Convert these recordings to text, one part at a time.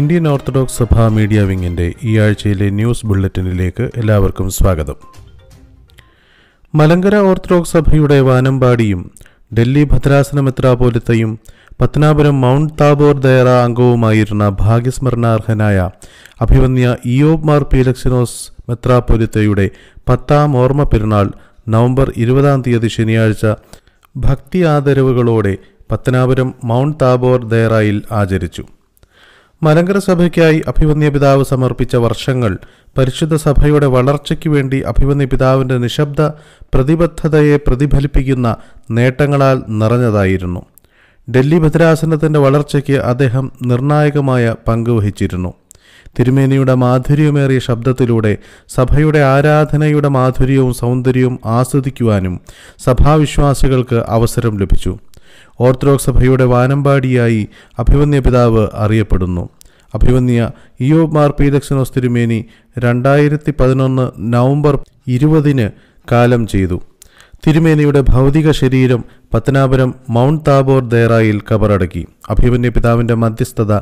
Indian orthodox സഭ media വിങ്ങിൻ്റെ ഈ ആഴ്ചയിലെ ന്യൂസ് ബുള്ളറ്റിനിലേക്ക് എല്ലാവർക്കും സ്വാഗതം മലങ്കര ഓർത്തഡോക്സ് സഭയുടെ വാനമ്പാടിയും ഡൽഹി ഭദ്രാസന മെത്രാപോലിത്തയും പത്തനാപുരം മൗണ്ട് താബോർ ദയറ അംഗവുമായിരുന്ന ഭാഗ്യസ്മരണാർഹനായ അഭിമന്യ ഇയോബ് മാർ പീലക്സിനോസ് മെത്രാപോലിത്തയുടെ പത്താം ഓർമ്മ പെരുന്നാൾ നവംബർ ഇരുപതാം തീയതി ശനിയാഴ്ച ഭക്തി ആദരവുകളോടെ പത്തനാപുരം മൗണ്ട് താബോർ ദയറയിൽ ആചരിച്ചു മലങ്കര സഭയ്ക്കായി അഭിമന്യ പിതാവ് സമർപ്പിച്ച വർഷങ്ങൾ പരിശുദ്ധ സഭയുടെ വളർച്ചയ്ക്കു വേണ്ടി അഭിമന്യ പിതാവിൻ്റെ നിശബ്ദ പ്രതിബദ്ധതയെ പ്രതിഫലിപ്പിക്കുന്ന നേട്ടങ്ങളാൽ നിറഞ്ഞതായിരുന്നു ഡൽഹി ഭദ്രാസനത്തിൻ്റെ വളർച്ചയ്ക്ക് അദ്ദേഹം നിർണായകമായ പങ്കുവഹിച്ചിരുന്നു തിരുമേനിയുടെ മാധുര്യമേറിയ ശബ്ദത്തിലൂടെ സഭയുടെ ആരാധനയുടെ മാധുര്യവും സൗന്ദര്യവും ആസ്വദിക്കുവാനും സഭാവിശ്വാസികൾക്ക് അവസരം ലഭിച്ചു ഓർത്തഡോക്സ് സഭയുടെ വാനമ്പാടിയായി അഭിവന്യ പിതാവ് അറിയപ്പെടുന്നു അഭിവന്യ ഇയോ മാർ പീതക്സനോസ് തിരുമേനി രണ്ടായിരത്തി പതിനൊന്ന് നവംബർ ഇരുപതിന് കാലം ചെയ്തു തിരുമേനിയുടെ ഭൗതിക ശരീരം പത്തനാപുരം മൗണ്ട് താബോർ ദേറായിൽ കബറടക്കി അഭിവന്യ പിതാവിൻ്റെ മധ്യസ്ഥത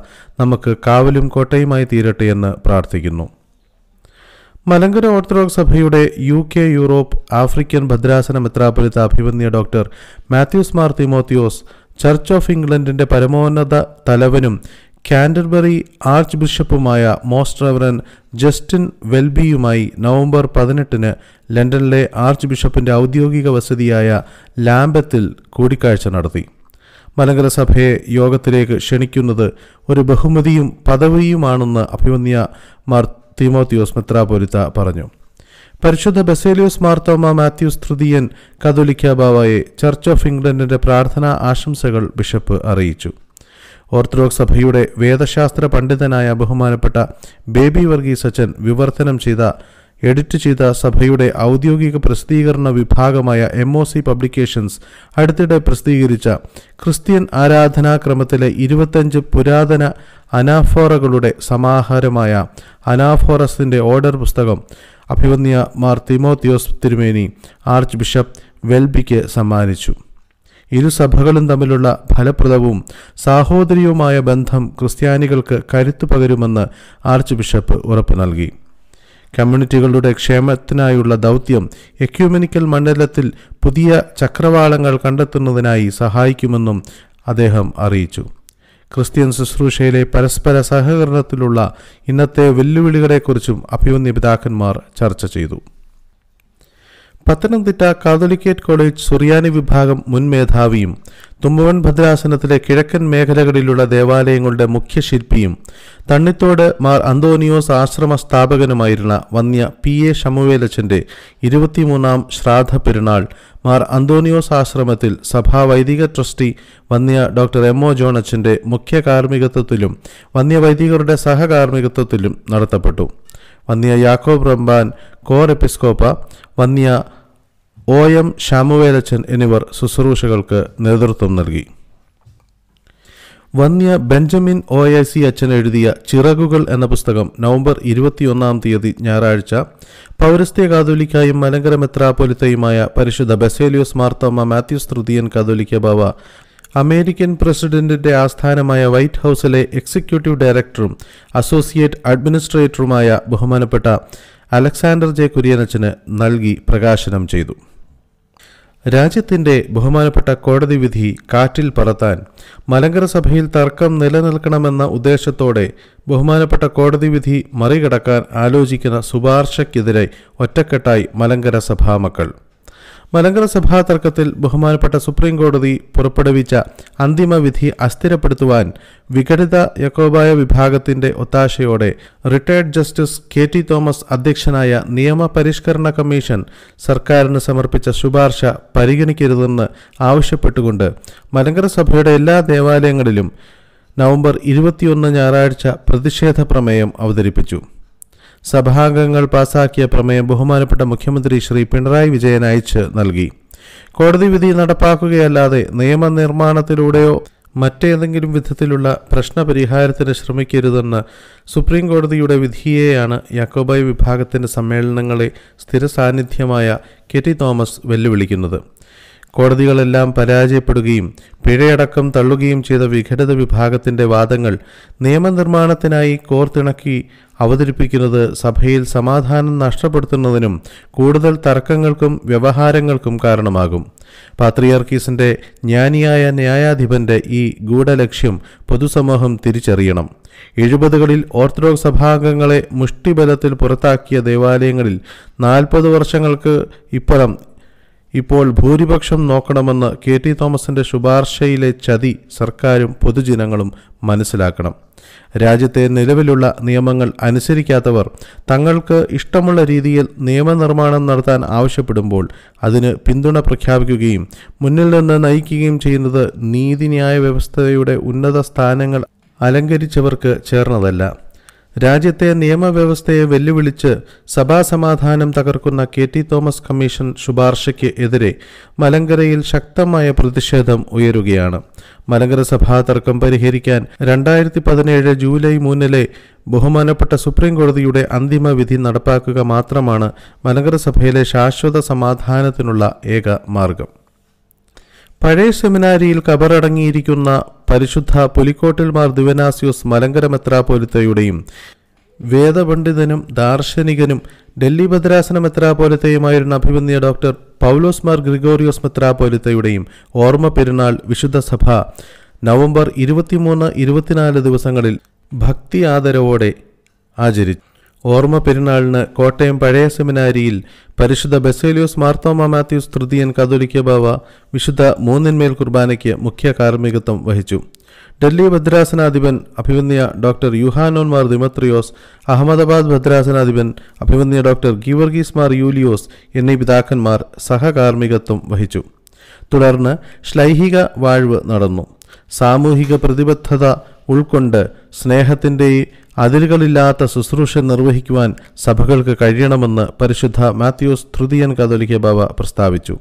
നമുക്ക് കാവലും കോട്ടയുമായി തീരട്ടെ എന്ന് പ്രാർത്ഥിക്കുന്നു മലങ്കര ഓർത്തഡോക്സ് സഭയുടെ യു കെ യൂറോപ്പ് ആഫ്രിക്കൻ ഭദ്രാസന മെത്രാപൊലിത്ത അഭിമന്യ doctor Mathews Mar Timotheos church of ഇംഗ്ലണ്ടിന്റെ പരമോന്നത തലവനും കാൻഡർബറി ആർച്ച് ബിഷപ്പുമായ മോസ്റ്റ് റവറൻ ജസ്റ്റിൻ വെൽബിയുമായി നവംബർ പതിനെട്ടിന് ലണ്ടനിലെ ആർച്ച് ബിഷപ്പിന്റെ ഔദ്യോഗിക വസതിയായ ലാംബത്തിൽ കൂടിക്കാഴ്ച നടത്തി മലങ്കര സഭയെ യോഗത്തിലേക്ക് ക്ഷണിക്കുന്നത് ഒരു ബഹുമതിയും പദവിയുമാണെന്ന് അഭിമന്യ മാർ തിമോത്തിയോസ് മെത്രാപൊരിത്ത പറഞ്ഞു പരിശുദ്ധ ബസേലിയോസ് മാർത്തോമ മാത്യൂസ് തൃതീയൻ കതോലിക്ക ബാവായെ ചർച്ച് ഓഫ് ഇംഗ്ലണ്ടിന്റെ പ്രാർത്ഥനാ ആശംസകൾ ബിഷപ്പ് അറിയിച്ചു ഓർത്തഡോക്സ് സഭയുടെ വേദശാസ്ത്ര പണ്ഡിതനായ ബഹുമാനപ്പെട്ട ബേബി വർഗീസ് അച്ഛൻ വിവർത്തനം ചെയ്ത എഡിറ്റ് ചെയ്ത സഭയുടെ ഔദ്യോഗിക പ്രസിദ്ധീകരണ വിഭാഗമായ എം ഒ സി പബ്ലിക്കേഷൻസ് അടുത്തിടെ പ്രസിദ്ധീകരിച്ച ക്രിസ്ത്യൻ ആരാധനാക്രമത്തിലെ ഇരുപത്തഞ്ച് പുരാതന അനാഫോറകളുടെ സമാഹാരമായ അനാഫോറസിന്റെ ഓർഡർ പുസ്തകം അഭിവന്യ മാർ തിമോത്തിയോസ് തിരുമേനി ആർച്ച് ബിഷപ്പ് വെൽബിക്ക് സമ്മാനിച്ചു ഇരു തമ്മിലുള്ള ഫലപ്രദവും സാഹോദര്യവുമായ ബന്ധം ക്രിസ്ത്യാനികൾക്ക് കരുത്തു പകരുമെന്ന് ആർച്ച് ബിഷപ്പ് ഉറപ്പു നൽകി കമ്മ്യൂണിറ്റികളുടെ ക്ഷേമത്തിനായുള്ള ദൗത്യം എക്യൂമെനിക്കൽ മണ്ഡലത്തിൽ പുതിയ ചക്രവാളങ്ങൾ കണ്ടെത്തുന്നതിനായി സഹായിക്കുമെന്നും അദ്ദേഹം അറിയിച്ചു ക്രിസ്ത്യൻ ശുശ്രൂഷയിലെ പരസ്പര സഹകരണത്തിലുള്ള ഇന്നത്തെ വെല്ലുവിളികളെക്കുറിച്ചും അഭിമന്യ പിതാക്കന്മാർ ചർച്ച ചെയ്തു പത്തനംതിട്ട കാതോലിക്കേറ്റ് കോളേജ് സുറിയാനി വിഭാഗം മുൻ മേധാവിയും തുമ്പവൻ ഭദ്രാസനത്തിലെ കിഴക്കൻ മേഖലകളിലുള്ള ദേവാലയങ്ങളുടെ മുഖ്യശില്പിയും തണ്ണിത്തോട് മാർ അന്തോണിയോസ് ആശ്രമ സ്ഥാപകനുമായിരുന്ന വന്യ പി എ ഷമുവേലച്ചൻ്റെ ഇരുപത്തിമൂന്നാം ശ്രാദ്ധ പെരുന്നാൾ മാർ അന്തോണിയോസ് ആശ്രമത്തിൽ സഭാ വൈദിക ട്രസ്റ്റി വന്യ ഡോക്ടർ എം ഒ ജോണച്ചൻ്റെ മുഖ്യ കാർമ്മികത്വത്തിലും വന്യ വൈദികരുടെ സഹകാർമ്മികത്വത്തിലും നടത്തപ്പെട്ടു വന്യ യാക്കോബ് റംബാൻ കോർ എപ്പിസ്കോപ്പ വന്യ ഒ എം ശ്യാമുവേലച്ചൻ എന്നിവർ ശുശ്രൂഷകൾക്ക് നേതൃത്വം നൽകി വന്യ ബെഞ്ചമിൻ ഒ എ സി അച്ഛൻ എഴുതിയ ചിറകുകൾ എന്ന പുസ്തകം നവംബർ ഇരുപത്തിയൊന്നാം തീയതി ഞായറാഴ്ച പൗരസ്ത്യ കാതോലിക്കായും മലങ്കര മെത്രാപൊലിത്തയുമായ പരിശുദ്ധ ബസേലിയോസ് മാർത്തമ്മ മാത്യൂസ് തൃതീയൻ കാതോലിക്ക ബാവ അമേരിക്കൻ പ്രസിഡന്റിന്റെ ആസ്ഥാനമായ വൈറ്റ് ഹൗസിലെ എക്സിക്യൂട്ടീവ് ഡയറക്ടറും അസോസിയേറ്റ് അഡ്മിനിസ്ട്രേറ്ററുമായ ബഹുമാനപ്പെട്ട അലക്സാണ്ടർ ജെ കുര്യനച്ചന് നൽകി പ്രകാശനം ചെയ്തു രാജ്യത്തിന്റെ ബഹുമാനപ്പെട്ട കോടതി വിധി കാറ്റിൽ പറത്താൻ മലങ്കര സഭയിൽ തർക്കം നിലനിൽക്കണമെന്ന ഉദ്ദേശത്തോടെ ബഹുമാനപ്പെട്ട കോടതി വിധി മറികടക്കാൻ ആലോചിക്കുന്ന ശുപാർശയ്ക്കെതിരെ ഒറ്റക്കെട്ടായി മലങ്കര സഭാമക്കൾ മലങ്കര സഭാ തർക്കത്തിൽ ബഹുമാനപ്പെട്ട സുപ്രീം കോടതി പുറപ്പെടുവിച്ച അന്തിമ വിധി അസ്ഥിരപ്പെടുത്തുവാൻ വിഘടിത യക്കോബായ വിഭാഗത്തിന്റെ ഒത്താശയോടെ retired justice K T Thomas അധ്യക്ഷനായ നിയമ പരിഷ്കരണ കമ്മീഷൻ സർക്കാരിന് സമർപ്പിച്ച ശുപാർശ പരിഗണിക്കരുതെന്ന് ആവശ്യപ്പെട്ടുകൊണ്ട് മലങ്കര സഭയുടെ എല്ലാ ദേവാലയങ്ങളിലും നവംബർ ഇരുപത്തിയൊന്ന് ഞായറാഴ്ച പ്രതിഷേധ പ്രമേയം അവതരിപ്പിച്ചു സഭാംഗങ്ങൾ പാസാക്കിയ പ്രമേയം ബഹുമാനപ്പെട്ട മുഖ്യമന്ത്രി ശ്രീ പിണറായി വിജയൻ അയച്ച് നൽകി കോടതി വിധി നടപ്പാക്കുകയല്ലാതെ നിയമനിർമ്മാണത്തിലൂടെയോ മറ്റേതെങ്കിലും വിധത്തിലുള്ള പ്രശ്നപരിഹാരത്തിന് ശ്രമിക്കരുതെന്ന് സുപ്രീം കോടതിയുടെ വിധിയെയാണ് യാക്കോബായ വിഭാഗത്തിൻ്റെ സമ്മേളനങ്ങളെ സ്ഥിര സാന്നിധ്യമായ കെ ടി തോമസ് വെല്ലുവിളിക്കുന്നത് കോടതികളെല്ലാം പരാജയപ്പെടുകയും പിഴയടക്കം തള്ളുകയും ചെയ്ത വിഘടിത വിഭാഗത്തിന്റെ വാദങ്ങൾ നിയമനിർമ്മാണത്തിനായി കോർത്തിണക്കി അവതരിപ്പിക്കുന്നത് സഭയിൽ സമാധാനം നഷ്ടപ്പെടുത്തുന്നതിനും കൂടുതൽ തർക്കങ്ങൾക്കും വ്യവഹാരങ്ങൾക്കും കാരണമാകും പാത്രിയാർക്കീസിന്റെ ജ്ഞാനിയായ ന്യായാധിപന്റെ ഈ ഗൂഢലക്ഷ്യം പൊതുസമൂഹം തിരിച്ചറിയണം എഴുപതുകളിൽ ഓർത്തഡോക്സ് സഭാംഗങ്ങളെ മുഷ്ടിബലത്തിൽ പുറത്താക്കിയ ദേവാലയങ്ങളിൽ നാൽപ്പത് വർഷങ്ങൾക്ക് ഇപ്പുറം ഇപ്പോൾ ഭൂരിപക്ഷം നോക്കണമെന്ന് കെ ടി തോമസിന്റെ ശുപാർശയിലെ ചതി സർക്കാരും പൊതുജനങ്ങളും മനസ്സിലാക്കണം രാജ്യത്തെ നിലവിലുള്ള നിയമങ്ങൾ അനുസരിക്കാത്തവർ തങ്ങൾക്ക് ഇഷ്ടമുള്ള രീതിയിൽ നിയമനിർമ്മാണം നടത്താൻ ആവശ്യപ്പെടുമ്പോൾ അതിന് പിന്തുണ പ്രഖ്യാപിക്കുകയും മുന്നിൽ നിന്ന് നയിക്കുകയും ചെയ്യുന്നത് നീതിന്യായ വ്യവസ്ഥയുടെ ഉന്നത സ്ഥാനങ്ങൾ അലങ്കരിച്ചവർക്ക് ചേർന്നതല്ല രാജ്യത്തെ നിയമവ്യവസ്ഥയെ വെല്ലുവിളിച്ച് സഭാസമാധാനം തകർക്കുന്ന കെ ടി തോമസ് കമ്മീഷൻ ശുപാർശയ്ക്ക് എതിരെ മലങ്കരയിൽ ശക്തമായ പ്രതിഷേധം ഉയരുകയാണ് മലങ്കര സഭാ തർക്കം പരിഹരിക്കാൻ രണ്ടായിരത്തി പതിനേഴ് ജൂലൈ മൂന്നിലെ ബഹുമാനപ്പെട്ട സുപ്രീം കോടതിയുടെ അന്തിമ വിധി നടപ്പാക്കുക മാത്രമാണ് മലങ്കര സഭയിലെ ശാശ്വത സമാധാനത്തിനുള്ള ഏക മാർഗം പഴയ സെമിനാരിയിൽ കബറടങ്ങിയിരിക്കുന്ന പരിശുദ്ധ പുലിക്കോട്ടിൽ മാർ ദിവനാസിയോസ് മലങ്കര മെത്രാപോലിത്തയുടെയും വേദപണ്ഡിതനും ദാർശനികനും ഡൽഹി ഭദ്രാസന മെത്രാപോലിത്തയുമായിരുന്ന അഭിമന്യ ഡോക്ടർ പൗലോസ് മാർ ഗ്രിഗോറിയോസ് മെത്രാപോലിത്തയുടെയും ഓർമ്മ പെരുന്നാൾ വിശുദ്ധ സഭ നവംബർ ഇരുപത്തിമൂന്ന് ഇരുപത്തിനാല് ദിവസങ്ങളിൽ ഭക്തി ആദരവോടെ ആചരിച്ചു ഓർമ്മ പെരുന്നാളിന് കോട്ടയം പഴയ സെമിനാരിയിൽ പരിശുദ്ധ ബസേലിയോസ് മാർത്തോമ മാത്യൂസ് തൃതീയൻ കതോലിക്ക ബാവ വിശുദ്ധ മൂന്നിന്മേൽ കുർബാനയ്ക്ക് മുഖ്യ കാർമ്മികത്വം വഹിച്ചു ഡൽഹി ഭദ്രാസനാധിപൻ അഭിമന്യ ഡോക്ടർ യുഹാനോൻമാർ ദിമത്രിയോസ് അഹമ്മദാബാദ് ഭദ്രാസനാധിപൻ അഭിമന്യ ഡോക്ടർ ഗീവർഗീസ് മാർ യൂലിയോസ് എന്നീ പിതാക്കന്മാർ സഹകാർമ്മികത്വം വഹിച്ചു തുടർന്ന് ശ്ലൈഹിക വാഴ്വ് നടന്നു സാമൂഹിക പ്രതിബദ്ധത ഉൾക്കൊണ്ട് സ്നേഹത്തിൻ്റെ അതിരുകളില്ലാത്ത ശുശ്രൂഷ നിർവഹിക്കുവാൻ സഭകൾക്ക് കഴിയണമെന്ന് പരിശുദ്ധ മാത്യൂസ് തൃതീയൻ കാതോലിക്ക ബാബ പ്രസ്താവിച്ചു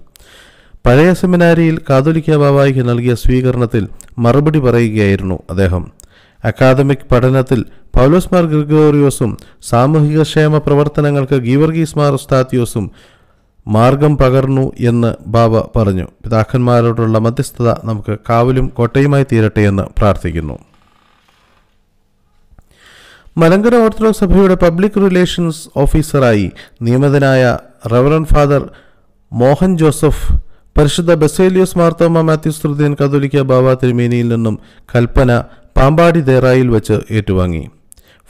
പഴയ സെമിനാരിയിൽ കാതോലിക്ക ബാബായിക്ക് നൽകിയ സ്വീകരണത്തിൽ മറുപടി പറയുകയായിരുന്നു അദ്ദേഹം അക്കാദമിക് പഠനത്തിൽ പൗലോസ് മാർ ഗ്രിഗോറിയോസും സാമൂഹിക ക്ഷേമ പ്രവർത്തനങ്ങൾക്ക് ഗീവർഗീസ് മാർ ഉസ്താത്തിയോസും മാർഗം പകർന്നു എന്ന് ബാബ പറഞ്ഞു പിതാക്കന്മാരോടുള്ള മധ്യസ്ഥത നമുക്ക് കാവലും കോട്ടയുമായി തീരട്ടെ എന്ന് പ്രാർത്ഥിക്കുന്നു മലങ്കര ഓർത്തഡോക്സ് സഭയുടെ പബ്ലിക് റിലേഷൻസ് ഓഫീസറായി നിയമിതനായ റവറൻ ഫാദർ മോഹൻ ജോസഫ് പരിശുദ്ധ ബസേലിയോസ് മാർത്തോമ മാത്യു ശ്രുതിയൻ കത്തോലിക്ക ബാബ തിരുമേനിയിൽ നിന്നും കൽപ്പന പാമ്പാടി തേറായിൽ വെച്ച് ഏറ്റുവാങ്ങി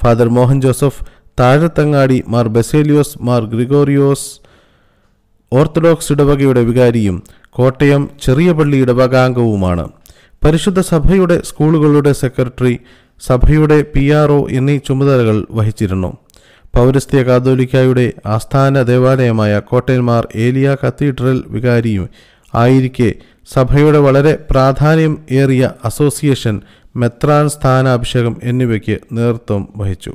ഫാദർ മോഹൻ ജോസഫ് താഴത്തങ്ങാടി മാർ ബസേലിയോസ് മാർ ഗ്രിഗോറിയോസ് ഓർത്തഡോക്സ് ഇടവകയുടെ വികാരിയും കോട്ടയം ചെറിയ പള്ളി ഇടവകാംഗവുമാണ് പരിശുദ്ധ സഭയുടെ സ്കൂളുകളുടെ സെക്രട്ടറി സഭയുടെ പി ആർ ഒ എന്നീ ചുമതലകൾ വഹിച്ചിരുന്നു പൗരസ്ത്യ കാതോലിക്കായുടെ ആസ്ഥാന ദേവാലയമായ കോട്ടയന്മാർ ഏലിയ കത്തീഡ്രൽ വികാരിയും ആയിരിക്കെ സഭയുടെ വളരെ പ്രാധാന്യം ഏറിയ അസോസിയേഷൻ മെത്രാൻ സ്ഥാനാഭിഷേകം എന്നിവയ്ക്ക് നേതൃത്വം വഹിച്ചു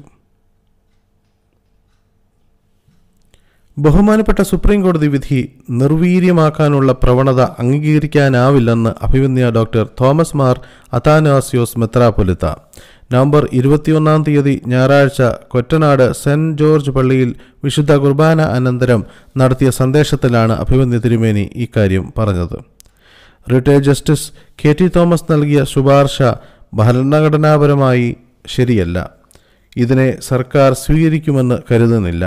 ബഹുമാനപ്പെട്ട സുപ്രീം കോടതി വിധി നിർവീര്യമാക്കാനുള്ള പ്രവണത അംഗീകരിക്കാനാവില്ലെന്ന് അഭിമന്യ ഡോക്ടർ തോമസ് മാർ അതാനാസിയോസ് മെത്രാപൊലിത്ത നവംബർ ഇരുപത്തിയൊന്നാം തീയതി ഞായറാഴ്ച കൊറ്റനാട് സെന്റ് ജോർജ് പള്ളിയിൽ വിശുദ്ധ കുർബാന അനന്തരം നടത്തിയ സന്ദേശത്തിലാണ് അഭിമന്യ തിരുമേനി ഇക്കാര്യം പറഞ്ഞത് retired justice K T Thomas നൽകിയ ശുപാർശ ഭരണഘടനാപരമായി ശരിയല്ല ഇതിനെ സർക്കാർ സ്വീകരിക്കുമെന്ന് കരുതുന്നില്ല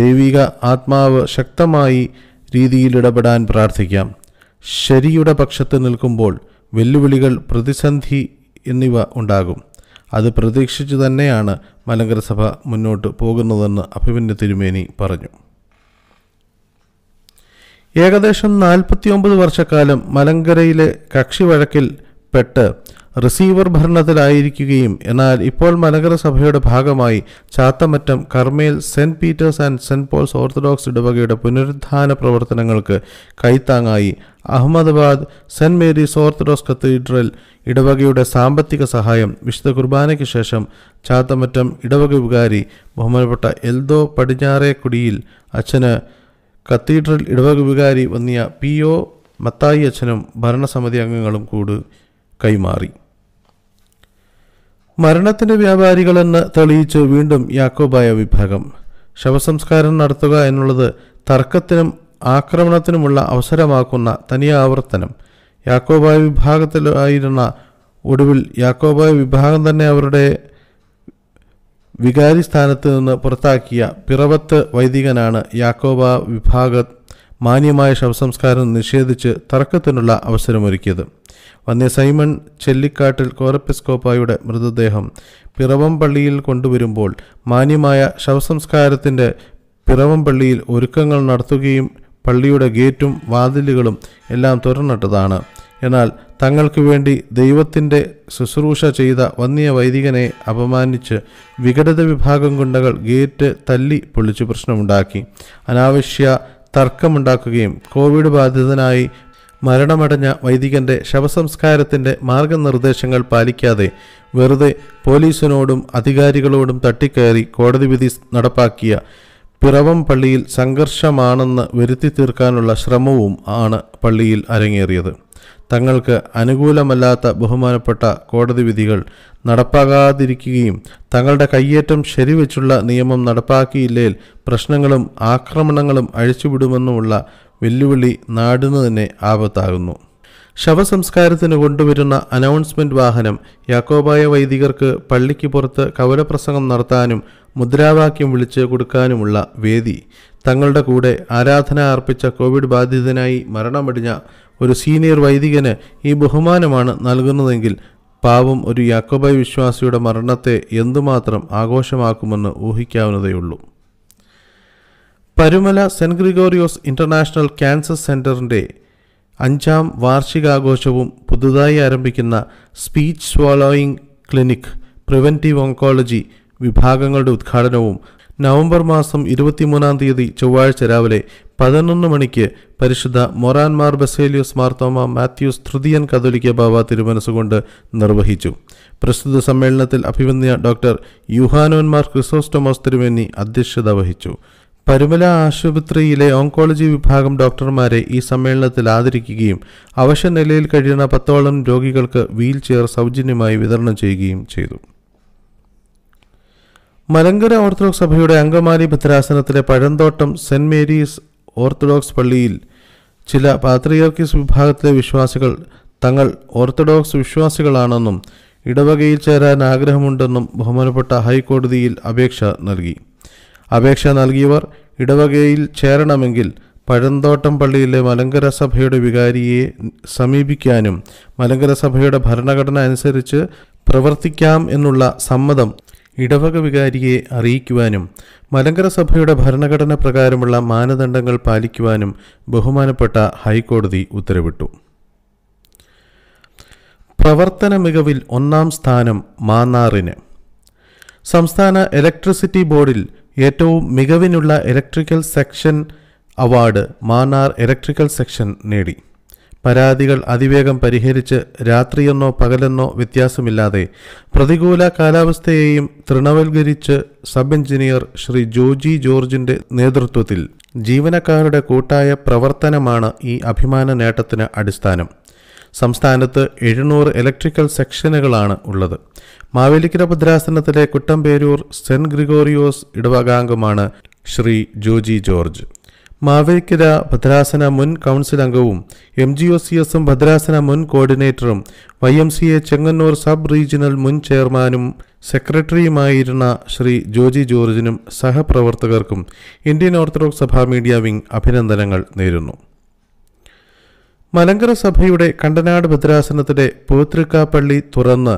ദൈവിക ആത്മാവ് ശക്തമായി രീതിയിൽ ഇടപെടാൻ പ്രാർത്ഥിക്കാം ശരിയുടെ പക്ഷത്ത് നിൽക്കുമ്പോൾ വെല്ലുവിളികൾ പ്രതിസന്ധി എന്നിവ ഉണ്ടാകും അത് പ്രതീക്ഷിച്ചു തന്നെയാണ് മലങ്കരസഭ മുന്നോട്ട് പോകുന്നതെന്ന് അഭിമന്യ തിരുമേനി പറഞ്ഞു ഏകദേശം നാൽപ്പത്തിയൊമ്പത് വർഷക്കാലം മലങ്കരയിലെ കക്ഷി വഴക്കിൽ പെട്ട് റിസീവർ ഭരണത്തിലായിരിക്കുകയും എന്നാൽ ഇപ്പോൾ മലകരസഭയുടെ ഭാഗമായി Chathamattom Carmel Saint Peter's and Saint Paul's orthodox ഇടവകയുടെ പുനരുദ്ധാന പ്രവർത്തനങ്ങൾക്ക് കൈത്താങ്ങായി Ahmedabad Saint Mary's orthodox cathedral ഇടവകയുടെ സാമ്പത്തിക സഹായം വിശുദ്ധ കുർബാനയ്ക്ക് ശേഷം ചാത്തമറ്റം ഇടവക വികാരി ബഹുമാനപ്പെട്ട എൽദോ പടിഞ്ഞാറേക്കുടിയിൽ അച്ഛന് കത്തീഡ്രൽ ഇടവക വികാരി വന്നിയ പി ഒ മത്തായി അച്ഛനും ഭരണസമിതി അംഗങ്ങളും കൂട് കൈമാറി മരണത്തിന്റെ വ്യാപാരികളെന്ന് തെളിയിച്ചു വീണ്ടും യാക്കോബായ വിഭാഗം ശവസംസ്കാരം നടത്തുക എന്നുള്ളത് തർക്കത്തിനും ആക്രമണത്തിനുമുള്ള അവസരമാക്കുന്ന ആവർത്തനം യാക്കോബായ വിഭാഗത്തിലായിരുന്ന ഒടുവിൽ യാക്കോബായ വിഭാഗം തന്നെ അവരുടെ വികാരി സ്ഥാനത്ത് നിന്ന് പുറത്താക്കിയ പിറവത്ത് വൈദികനാണ് യാക്കോബ വിഭാഗം മാന്യമായ ശവസംസ്കാരം നിഷേധിച്ച് തർക്കത്തിനുള്ള അവസരമൊരുക്കിയത് വന്ന സൈമൺ ചെല്ലിക്കാട്ടിൽ കോറപ്പിസ്കോപ്പായുടെ മൃതദേഹം പിറവം പള്ളിയിൽ കൊണ്ടുവരുമ്പോൾ മാന്യമായ ശവസംസ്കാരത്തിൻ്റെ പിറവം പള്ളിയിൽ ഒരുക്കങ്ങൾ നടത്തുകയും പള്ളിയുടെ ഗേറ്റും വാതിലുകളും എല്ലാം തുറന്നിട്ടതാണ് എന്നാൽ തങ്ങൾക്ക് വേണ്ടി ദൈവത്തിൻ്റെ ശുശ്രൂഷ ചെയ്ത വന്നിയ വൈദികനെ അപമാനിച്ച് വിഘടത വിഭാഗം ഗുണ്ടകൾ ഗേറ്റ് തല്ലി പൊളിച്ച് പ്രശ്നമുണ്ടാക്കി അനാവശ്യ തർക്കമുണ്ടാക്കുകയും കോവിഡ് ബാധിതനായി മരണമടഞ്ഞ വൈദികന്റെ ശവസംസ്കാരത്തിന്റെ മാർഗനിർദ്ദേശങ്ങൾ പാലിക്കാതെ വെറുതെ പോലീസിനോടും അധികാരികളോടും തട്ടിക്കയറി കോടതി വിധി നടപ്പാക്കിയ പിറവം പള്ളിയിൽ സംഘർഷമാണെന്ന് വരുത്തി തീർക്കാനുള്ള ശ്രമവും ആണ് പള്ളിയിൽ അരങ്ങേറിയത് തങ്ങൾക്ക് അനുകൂലമല്ലാത്ത ബഹുമാനപ്പെട്ട കോടതി വിധികൾ നടപ്പാകാതിരിക്കുകയും തങ്ങളുടെ കയ്യേറ്റം ശരിവെച്ചുള്ള നിയമം നടപ്പാക്കിയില്ലേൽ പ്രശ്നങ്ങളും ആക്രമണങ്ങളും അഴിച്ചുവിടുമെന്നുമുള്ള വെല്ലുവിളി നാടിന് തന്നെ ആപത്താകുന്നു ശവസംസ്കാരത്തിന് കൊണ്ടുവരുന്ന അനൗൺസ്മെന്റ് വാഹനം യാക്കോബായ വൈദികർക്ക് പള്ളിക്ക് പുറത്ത് കവലപ്രസംഗം നടത്താനും മുദ്രാവാക്യം വിളിച്ചു കൊടുക്കാനുമുള്ള വേദി തങ്ങളുടെ കൂടെ ആരാധന അർപ്പിച്ച കോവിഡ് ബാധിതനായി മരണമടിഞ്ഞ ഒരു സീനിയർ വൈദികന് ഈ ബഹുമാനമാണ് നൽകുന്നതെങ്കിൽ പാവം ഒരു യാക്കോബായ വിശ്വാസിയുടെ മരണത്തെ എന്തുമാത്രം ആഘോഷമാക്കുമെന്ന് ഊഹിക്കാവുന്നതേയുള്ളൂ Parumala Saint Gregorios international cancer സെന്ററിന്റെ അഞ്ചാം വാർഷികാഘോഷവും പുതുതായി ആരംഭിക്കുന്ന speech swallowing clinic preventive oncology വിഭാഗങ്ങളുടെ ഉദ്ഘാടനവും നവംബർ മാസം ഇരുപത്തിമൂന്നാം തീയതി ചൊവ്വാഴ്ച രാവിലെ പതിനൊന്ന് മണിക്ക് പരിശുദ്ധ മൊറാൻമാർ ബസേലിയോസ് മാർത്തോമ മാത്യൂസ് തൃതീയൻ കതോലിക്ക ബാബ തിരുമനസുകൊണ്ട് നിർവഹിച്ചു പ്രസ്തുത സമ്മേളനത്തിൽ അഭിവന്ദ്യ ഡോക്ടർ യുഹാനോന്മാർ ക്രിസോസ്റ്റോമോസ് തിരുമേനി അധ്യക്ഷത വഹിച്ചു പരുമല ആശുപത്രിയിലെ ഓങ്കോളജി വിഭാഗം ഡോക്ടർമാരെ ഈ സമ്മേളനത്തിൽ ആദരിക്കുകയും അവശ്യ നിലയിൽ കഴിയുന്ന പത്തോളം രോഗികൾക്ക് വീൽ ചെയർ സൗജന്യമായി വിതരണം ചെയ്യുകയും ചെയ്തു മലങ്കര ഓർത്തഡോക്സ് സഭയുടെ അങ്കമാലി ഭദ്രാസനത്തിലെ പഴന്തോട്ടം സെൻറ് മേരീസ് ഓർത്തഡോക്സ് പള്ളിയിൽ ചില പാത്രിയർക്കിസ് വിഭാഗത്തിലെ വിശ്വാസികൾ തങ്ങൾ ഓർത്തഡോക്സ് വിശ്വാസികളാണെന്നും ഇടവകയിൽ ചേരാൻ ആഗ്രഹമുണ്ടെന്നും ബഹുമാനപ്പെട്ട ഹൈക്കോടതിയിൽ അപേക്ഷ നൽകി അപേക്ഷ നൽകിയവർ ഇടവകയിൽ ചേരണമെങ്കിൽ പഴന്തോട്ടം പള്ളിയിലെ മലങ്കര സഭയുടെ വികാരിയെ സമീപിക്കാനും മലങ്കര സഭയുടെ ഭരണഘടന അനുസരിച്ച് പ്രവർത്തിക്കാം എന്നുള്ള സമ്മതം ഇടവക വികാരിയെ അറിയിക്കുവാനും മലങ്കര സഭയുടെ ഭരണഘടന പ്രകാരമുള്ള മാനദണ്ഡങ്ങൾ പാലിക്കുവാനും ബഹുമാനപ്പെട്ട ഹൈക്കോടതി ഉത്തരവിട്ടു പ്രവർത്തന മികവിൽ ഒന്നാം സ്ഥാനം മാന്നാറിന് സംസ്ഥാന ഇലക്ട്രിസിറ്റി ബോർഡിൽ ഏറ്റവും മികവിനുള്ള electrical section award Mannar electrical section നേടി പരാതികൾ അതിവേഗം പരിഹരിച്ച് രാത്രിയെന്നോ പകലെന്നോ വ്യത്യാസമില്ലാതെ പ്രതികൂല കാലാവസ്ഥയെയും തൃണവൽകരിച്ച് സബ് എഞ്ചിനീയർ ശ്രീ ജോജി ജോർജിന്റെ നേതൃത്വത്തിൽ ജീവനക്കാരുടെ കൂട്ടായ പ്രവർത്തനമാണ് ഈ അഭിമാന നേട്ടത്തിന് അടിസ്ഥാനം സംസ്ഥാനത്ത് എഴുന്നൂറ് ഇലക്ട്രിക്കൽ സെക്ഷനുകളാണ് ഉള്ളത് മാവേലിക്കര ഭദ്രാസനത്തിലെ കുട്ടമ്പേരൂർ സെന്റ് ഗ്രിഗോറിയോസ് ഇടവകാംഗമാണ് ശ്രീ ജോജി ജോർജ് മാവേലിക്കര ഭദ്രാസന മുൻ കൗൺസിൽ അംഗവും എം ജി ഒ സി എസും ഭദ്രാസന മുൻ കോർഡിനേറ്ററും Y M C A Chengannur sub regional മുൻ ചെയർമാനും സെക്രട്ടറിയുമായിരുന്ന ശ്രീ ജോജി ജോർജിനും സഹപ്രവർത്തകർക്കും ഇന്ത്യൻ ഓർത്തഡോക്സ് സഭ മീഡിയ വിംഗ് അഭിനന്ദനങ്ങൾ നേരുന്നു മലങ്കര സഭയുടെ കണ്ടനാട് ഭദ്രാസനത്തിലെ പൂത്തൃക്കാപ്പള്ളി തുറന്ന്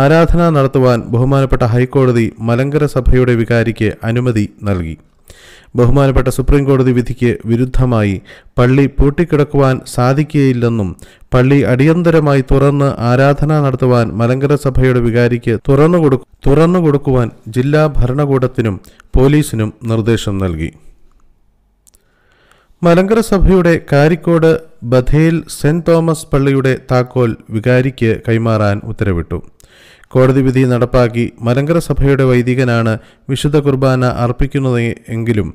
ആരാധന നടത്തുവാൻ ബഹുമാനപ്പെട്ട ഹൈക്കോടതി മലങ്കര സഭയുടെ വികാരിക്ക് അനുമതി നൽകി ബഹുമാനപ്പെട്ട സുപ്രീം കോടതി വിധിക്ക് വിരുദ്ധമായി പള്ളി പൂട്ടിക്കിടക്കുവാൻ സാധിക്കുകയില്ലെന്നും പള്ളി അടിയന്തരമായി തുറന്ന് ആരാധന നടത്തുവാൻ മലങ്കര സഭയുടെ വികാരിക്ക് തുറന്നു കൊടുക്കുവാൻ ജില്ലാ ഭരണകൂടത്തിനും പോലീസിനും നിർദ്ദേശം നൽകി മലങ്കര സഭയുടെ കാരിക്കോട് ബഥേൽ സെന്റ് തോമസ് പള്ളിയുടെ താക്കോൽ വികാരിക്ക് കൈമാറാൻ ഉത്തരവിട്ടു കോടതി വിധി നടപ്പാക്കി മലങ്കര സഭയുടെ വൈദികനാണ് വിശുദ്ധ കുർബാന അർപ്പിക്കുന്നത് എങ്കിലും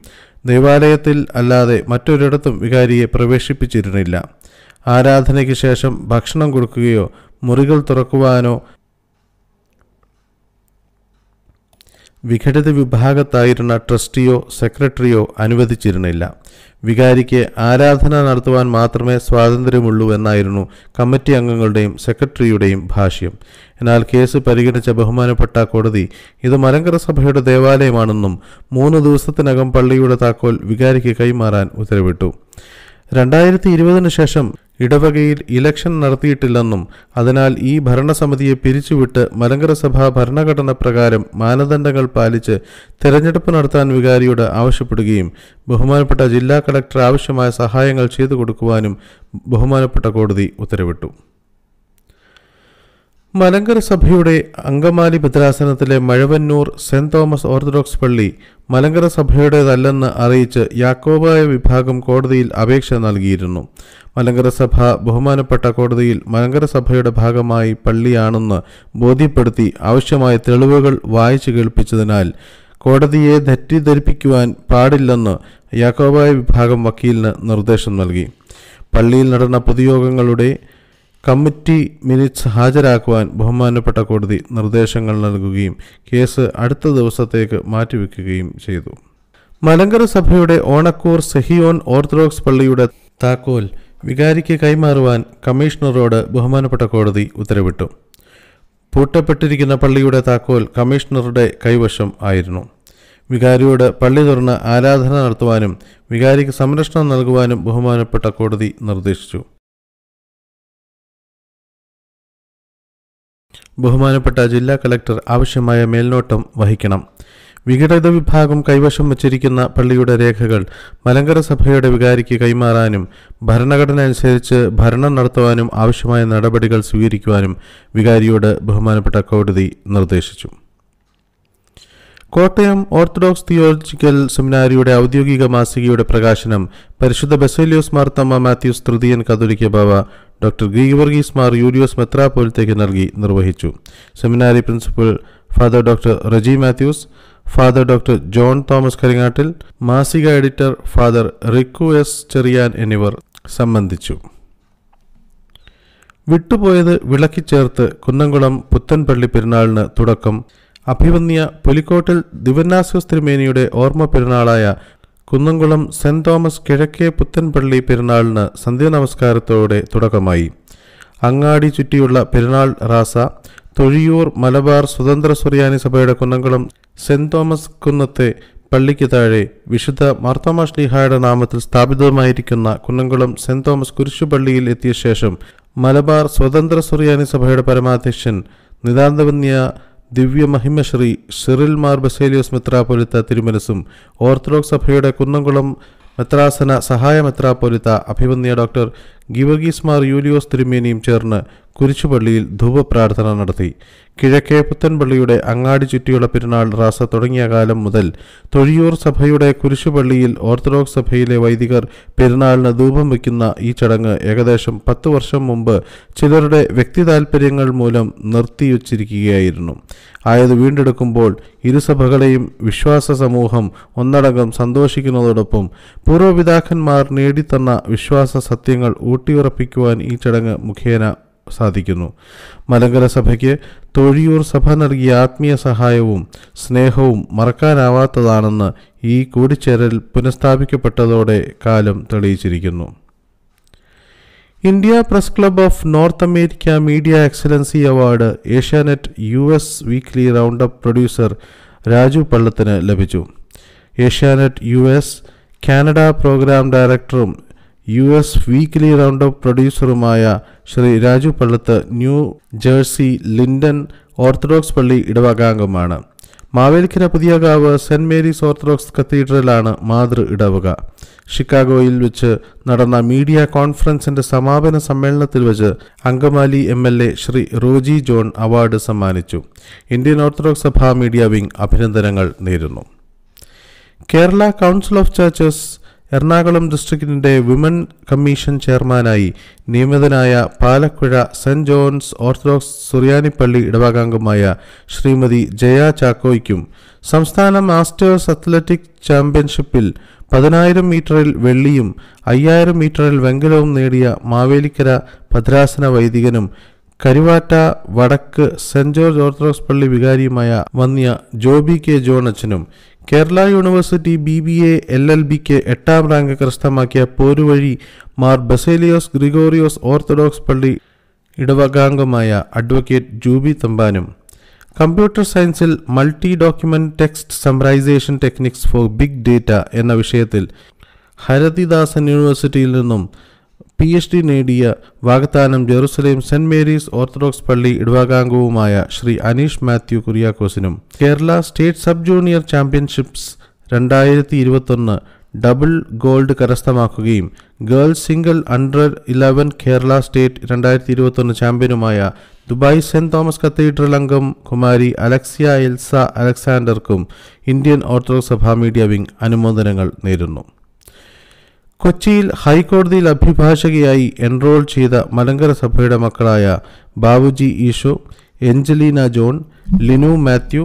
ദേവാലയത്തിൽ അല്ലാതെ മറ്റൊരിടത്തും വികാരിയെ പ്രവേശിപ്പിച്ചിരുന്നില്ല ആരാധനയ്ക്ക് ശേഷം ഭക്ഷണം കൊടുക്കുകയോ മുറികൾ തുറക്കുവാനോ വിഘടിത വിഭാഗത്തായിരുന്ന ട്രസ്റ്റിയോ സെക്രട്ടറിയോ അനുവദിച്ചിരുന്നില്ല വികാരിക്ക് ആരാധന നടത്തുവാൻ മാത്രമേ സ്വാതന്ത്ര്യമുള്ളൂ എന്നായിരുന്നു കമ്മിറ്റി അംഗങ്ങളുടെയും സെക്രട്ടറിയുടെയും ഭാഷ്യം എന്നാൽ കേസ് പരിഗണിച്ച ബഹുമാനപ്പെട്ട കോടതി ഇത് മലങ്കര സഭയുടെ ദേവാലയമാണെന്നും മൂന്ന് ദിവസത്തിനകം പള്ളിയുടെ താക്കോൽ വികാരിക്ക് കൈമാറാൻ ഉത്തരവിട്ടു രണ്ടായിരത്തി ഇരുപതിനു ശേഷം ഇടവകയിൽ ഇലക്ഷൻ നടത്തിയിട്ടില്ലെന്നും അതിനാൽ ഈ ഭരണസമിതിയെ പിരിച്ചുവിട്ട് മലങ്കര സഭ ഭരണഘടന പ്രകാരം മാനദണ്ഡങ്ങൾ പാലിച്ച് തെരഞ്ഞെടുപ്പ് നടത്താൻ വികാരിയോട് ആവശ്യപ്പെടുകയും ബഹുമാനപ്പെട്ട ജില്ലാ കളക്ടർ ആവശ്യമായ സഹായങ്ങൾ ചെയ്തു കൊടുക്കുവാനും ബഹുമാനപ്പെട്ട കോടതി ഉത്തരവിട്ടു മലങ്കര സഭയുടെ അങ്കമാലി ഭദ്രാസനത്തിലെ മഴവന്നൂർ സെന്റ് തോമസ് ഓർത്തഡോക്സ് പള്ളി മലങ്കര സഭയുടേതല്ലെന്ന് അറിയിച്ച് യാക്കോബായ വിഭാഗം കോടതിയിൽ അപേക്ഷ നൽകിയിരുന്നു മലങ്കര സഭ ബഹുമാനപ്പെട്ട കോടതിയിൽ മലങ്കര സഭയുടെ ഭാഗമായി പള്ളിയാണെന്ന് ബോധ്യപ്പെടുത്തി ആവശ്യമായ തെളിവുകൾ വായിച്ചു കേൾപ്പിച്ചതിനാൽ കോടതിയെ തെറ്റിദ്ധരിപ്പിക്കുവാൻ പാടില്ലെന്ന് യാക്കോബായ വിഭാഗം വക്കീലിന് നിർദ്ദേശം നൽകി പള്ളിയിൽ നടന്ന പൊതുയോഗങ്ങളുടെ കമ്മിറ്റി മിനിറ്റ്സ് ഹാജരാക്കുവാൻ ബഹുമാനപ്പെട്ട കോടതി നിർദ്ദേശങ്ങൾ നൽകുകയും കേസ് അടുത്ത ദിവസത്തേക്ക് മാറ്റിവെക്കുകയും ചെയ്തു മലങ്കര സഭയുടെ ഓണക്കൂർ സെഹിയോൺ ഓർത്തഡോക്സ് പള്ളിയുടെ താക്കോൽ വികാരിക്ക് കൈമാറുവാൻ കമ്മീഷണറോട് ബഹുമാനപ്പെട്ട കോടതി ഉത്തരവിട്ടു പൂട്ടപ്പെട്ടിരിക്കുന്ന പള്ളിയുടെ താക്കോൽ കമ്മീഷണറുടെ കൈവശം ആയിരുന്നു വികാരിയോട് പള്ളി തുറന്ന് ആരാധന നടത്തുവാനും വികാരിക്ക് സംരക്ഷണം നൽകുവാനും ബഹുമാനപ്പെട്ട കോടതി നിർദ്ദേശിച്ചു ബഹുമാനപ്പെട്ട ജില്ലാ കളക്ടർ ആവശ്യമായ മേൽനോട്ടം വഹിക്കണം വിഘടത വിഭാഗം കൈവശം വച്ചിരിക്കുന്ന പള്ളിയുടെ രേഖകൾ മലങ്കര സഭയുടെ വികാരിക്ക് കൈമാറാനും ഭരണഘടന അനുസരിച്ച് ഭരണം നടത്തുവാനും ആവശ്യമായ നടപടികൾ സ്വീകരിക്കുവാനും വികാരിയോട് ബഹുമാനപ്പെട്ട കോടതി നിർദ്ദേശിച്ചു കോട്ടയം ഓർത്തഡോക്സ് തിയോളജിക്കൽ സെമിനാരിയുടെ ഔദ്യോഗിക മാസികയുടെ പ്രകാശനം പരിശുദ്ധ ബസേലിയോസ് മാർത്തമ്മ മാത്യൂസ് തൃതീയൻ കതോലിക്ക ബാബ ഡോക്ടർ ഗീവർഗീസ് മാർ യൂലിയോസ് മെത്രാപോലത്തേക്ക് നൽകി നിർവഹിച്ചു seminary principal father doctor Reji Mathews father doctor John Thomas Karingattil മാസിക editor father Rikku S Cherian എന്നിവർ സംബന്ധിച്ചു വിട്ടുപോയത് വിളക്കി ചേർത്ത് കുന്നംകുളം പുത്തൻപള്ളി പെരുന്നാളിന് തുടക്കം അഭിവന്യ പുലിക്കോട്ടിൽ ദിവന്നാസ്യോസ് തിരുമേനിയുടെ ഓർമ്മ പെരുന്നാളായ കുന്നംകുളം സെന്റ് തോമസ് കിഴക്കേ പുത്തൻപള്ളി പെരുന്നാളിന് നമസ്കാരത്തോടെ തുടക്കമായി അങ്ങാടി ചുറ്റിയുള്ള പെരുന്നാൾ റാസ തൊഴിയൂർ മലബാർ സ്വതന്ത്ര സുറിയാനി സഭയുടെ കുന്നംകുളം സെന്റ് തോമസ് കുന്നത്തെ പള്ളിക്ക് താഴെ വിശുദ്ധ ശ്ലീഹായുടെ നാമത്തിൽ സ്ഥാപിതമായിരിക്കുന്ന കുന്നംകുളം സെന്റ് തോമസ് കുരിശുപള്ളിയിൽ എത്തിയ ശേഷം മലബാർ സ്വതന്ത്ര സുറിയാനി സഭയുടെ പരമാധ്യക്ഷൻ നിതാന്തവന്യ ദിവ്യമഹിമശ്രീ ഷിറിൽ മാർ ബസേലിയോസ് മെത്രാപൊലിത്ത തിരുമനസും ഓർത്തഡോക്സ് സഭയുടെ കുന്നംകുളം മെത്രാസന സഹായ മെത്രാപൊലിത്ത അഭിമന്യ ഡോക്ടർ ഗിവർഗീസ് മാർ യൂലിയോസ് തിരുമേനിയും ചേർന്ന് കുരിശുപള്ളിയിൽ ധൂപപ്രാർത്ഥന നടത്തി കിഴക്കേപുത്തൻ പള്ളിയുടെ അങ്ങാടി ചുറ്റിയുള്ള പെരുന്നാൾ റാസ തുടങ്ങിയ കാലം മുതൽ തൊഴിയൂർ സഭയുടെ കുരിശുപള്ളിയിൽ ഓർത്തഡോക്സ് സഭയിലെ വൈദികർ പെരുന്നാളിന് ധൂപം വയ്ക്കുന്ന ഈ ചടങ്ങ് ഏകദേശം പത്ത് വർഷം മുമ്പ് ചിലരുടെ വ്യക്തി താൽപ്പര്യങ്ങൾ മൂലം നിർത്തിവച്ചിരിക്കുകയായിരുന്നു ആയത് വീണ്ടെടുക്കുമ്പോൾ ഇരുസഭകളെയും വിശ്വാസ സമൂഹം ഒന്നടങ്കം സന്തോഷിക്കുന്നതോടൊപ്പം പൂർവ്വപിതാക്കന്മാർ നേടിത്തന്ന വിശ്വാസ സത്യങ്ങൾ ഊട്ടിയുറപ്പിക്കുവാൻ ഈ ചടങ്ങ് മുഖേന സാധിക്കുന്നു മലങ്കര സഭയ്ക്ക് തൊഴിയൂർ സഭ നൽകിയ ആത്മീയ സഹായവും സ്നേഹവും മറക്കാനാവാത്തതാണെന്ന് ഈ കൂടിച്ചേരൽ പുനഃസ്ഥാപിക്കപ്പെട്ടതോടെ കാലം തെളിയിച്ചിരിക്കുന്നു India press club of North America media excellency award Asianet U S weekly up producer Raju പള്ളത്തിന് ലഭിച്ചു Asianet U S Canada program ഡയറക്ടറും യു എസ് വീക്ക്ലി അപ്പ് പ്രൊഡ്യൂസറുമായ Shri Raju Pallath New Jersey Linden orthodox പള്ളി ഇടവകാംഗമാണ് Mavelikara Puthiyakavu Saint Mary's orthodox കത്തീഡ്രലാണ് മാതൃ ഇടവക ഷിക്കാഗോയിൽ വെച്ച് നടന്ന മീഡിയ കോൺഫറൻസിന്റെ സമാപന സമ്മേളനത്തിൽ വെച്ച് Angamaly M L A Shri Roji John award സമ്മാനിച്ചു ഇന്ത്യൻ ഓർത്തഡോക്സ് സഭ മീഡിയ വിംഗ് അഭിനന്ദനങ്ങൾ നേരുന്നു Kerala council of churches Ernakulam ഡിസ്ട്രിക്റ്റിന്റെ വിമൻ കമ്മീഷൻ ചെയർമാനായി നിയമിതനായ പാലക്കുഴ സെന്റ് ജോൺസ് ഓർത്തഡോക്സ് സുറിയാനിപ്പള്ളി ഇടവകാംഗമായ ശ്രീമതി ജയ ചാക്കോയ്ക്കും സംസ്ഥാന മാസ്റ്റേഴ്സ് അത്ലറ്റിക് ചാമ്പ്യൻഷിപ്പിൽ പതിനായിരം മീറ്ററിൽ വെള്ളിയും അയ്യായിരം മീറ്ററിൽ വെങ്കലവും നേടിയ മാവേലിക്കര ഭദ്രാസന വൈദികനും കരുവാറ്റ വടക്ക് സെന്റ് ജോർജ് ഓർത്തഡോക്സ് പള്ളി വികാരിയുമായ വന്യ ജോബി കെ ജോണച്ചനും Kerala university B B A L L ബിക്ക് എട്ടാം റാങ്ക് കരസ്ഥമാക്കിയ പോരുവഴി മാർ ബസേലിയോസ് ഗ്രിഗോറിയോസ് ഓർത്തഡോക്സ് പള്ളി ഇടവകാംഗമായ അഡ്വക്കേറ്റ് ജൂബി തമ്പാനും കമ്പ്യൂട്ടർ സയൻസിൽ multi document text summarization techniques for big data എന്ന വിഷയത്തിൽ ഹരതിദാസൻ യൂണിവേഴ്സിറ്റിയിൽ നിന്നും പി എച്ച് ഡി നേടിയ വാഗ്ദാനം ജെറുസലേം സെന്റ് മേരീസ് ഓർത്തഡോക്സ് പള്ളി ഇടവകാംഗവുമായ ശ്രീ അനീഷ് മാത്യു കുര്യാക്കോസിനും Kerala state sub junior championships രണ്ടായിരത്തി ഇരുപത്തൊന്ന് ഡബിൾ ഗോൾഡ് കരസ്ഥമാക്കുകയും girls single under eleven Kerala state രണ്ടായിരത്തി ഇരുപത്തൊന്ന് ചാമ്പ്യനുമായ ദുബായ് സെന്റ് തോമസ് കത്തീഡ്രൽ അംഗം കുമാരി അലക്സിയ എൽസ അലക്സാണ്ടർക്കും ഇന്ത്യൻ ഓർത്തഡോക്സ് സഭാ മീഡിയ വിംഗ് അനുമോദനങ്ങൾ നേരുന്നു കൊച്ചിയിൽ ഹൈക്കോടതിയിൽ അഭിഭാഷകയായി എൻറോൾ ചെയ്ത മലങ്കര സഭയുടെ മക്കളായ ബാബുജി ഈശോ എഞ്ചലീന ജോൺ ലിനു മാത്യു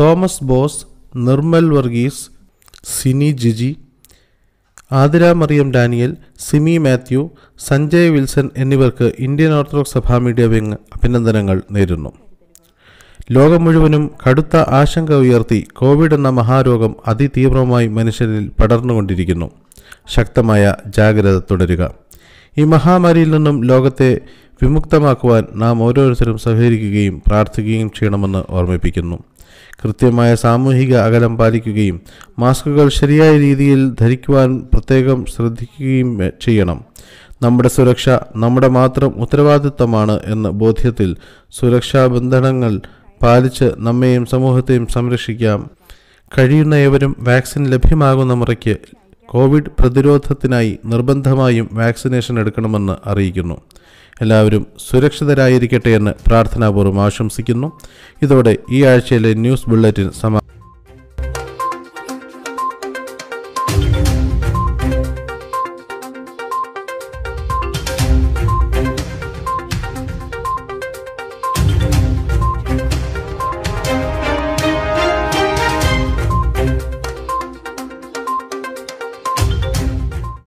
തോമസ് ബോസ് നിർമ്മൽ വർഗീസ് സിനി ജിജി ആതിര മറിയം ഡാനിയൽ സിമി മാത്യു സഞ്ജയ് വിൽസൺ എന്നിവർക്ക് ഇന്ത്യൻ ഓർത്തഡോക്സ് സഭാ മീഡിയ വിങ് അഭിനന്ദനങ്ങൾ നേരുന്നു ലോകം മുഴുവനും കടുത്ത ആശങ്ക ഉയർത്തി കോവിഡ് എന്ന മഹാരോഗം അതിതീവ്രമായി മനുഷ്യരിൽ പടർന്നുകൊണ്ടിരിക്കുന്നു ശക്തമായ ജാഗ്രത തുടരുക ഈ മഹാമാരിയിൽ നിന്നും ലോകത്തെ വിമുക്തമാക്കുവാൻ നാം ഓരോരുത്തരും സഹകരിക്കുകയും പ്രാർത്ഥിക്കുകയും ചെയ്യണമെന്ന് ഓർമ്മിപ്പിക്കുന്നു കൃത്യമായ സാമൂഹിക അകലം പാലിക്കുകയും മാസ്കുകൾ ശരിയായ രീതിയിൽ ധരിക്കുവാൻ പ്രത്യേകം ശ്രദ്ധിക്കുകയും ചെയ്യണം നമ്മുടെ സുരക്ഷ നമ്മുടെ മാത്രം ഉത്തരവാദിത്തമാണ് എന്ന ബോധ്യത്തിൽ സുരക്ഷാ ബന്ധനങ്ങൾ പാലിച്ച് നമ്മെയും സമൂഹത്തെയും സംരക്ഷിക്കാം കഴിയുന്ന ഏവരും വാക്സിൻ ലഭ്യമാകുന്ന മുറയ്ക്ക് കോവിഡ് പ്രതിരോധത്തിനായി നിർബന്ധമായും വാക്സിനേഷൻ എടുക്കണമെന്ന് അറിയിക്കുന്നു എല്ലാവരും സുരക്ഷിതരായിരിക്കട്ടെ എന്ന് പ്രാർത്ഥനാപൂർവ്വം ആശംസിക്കുന്നു ഇതോടെ ഈ ആഴ്ചയിലെ ന്യൂസ് ബുള്ളറ്റിൻ സമാ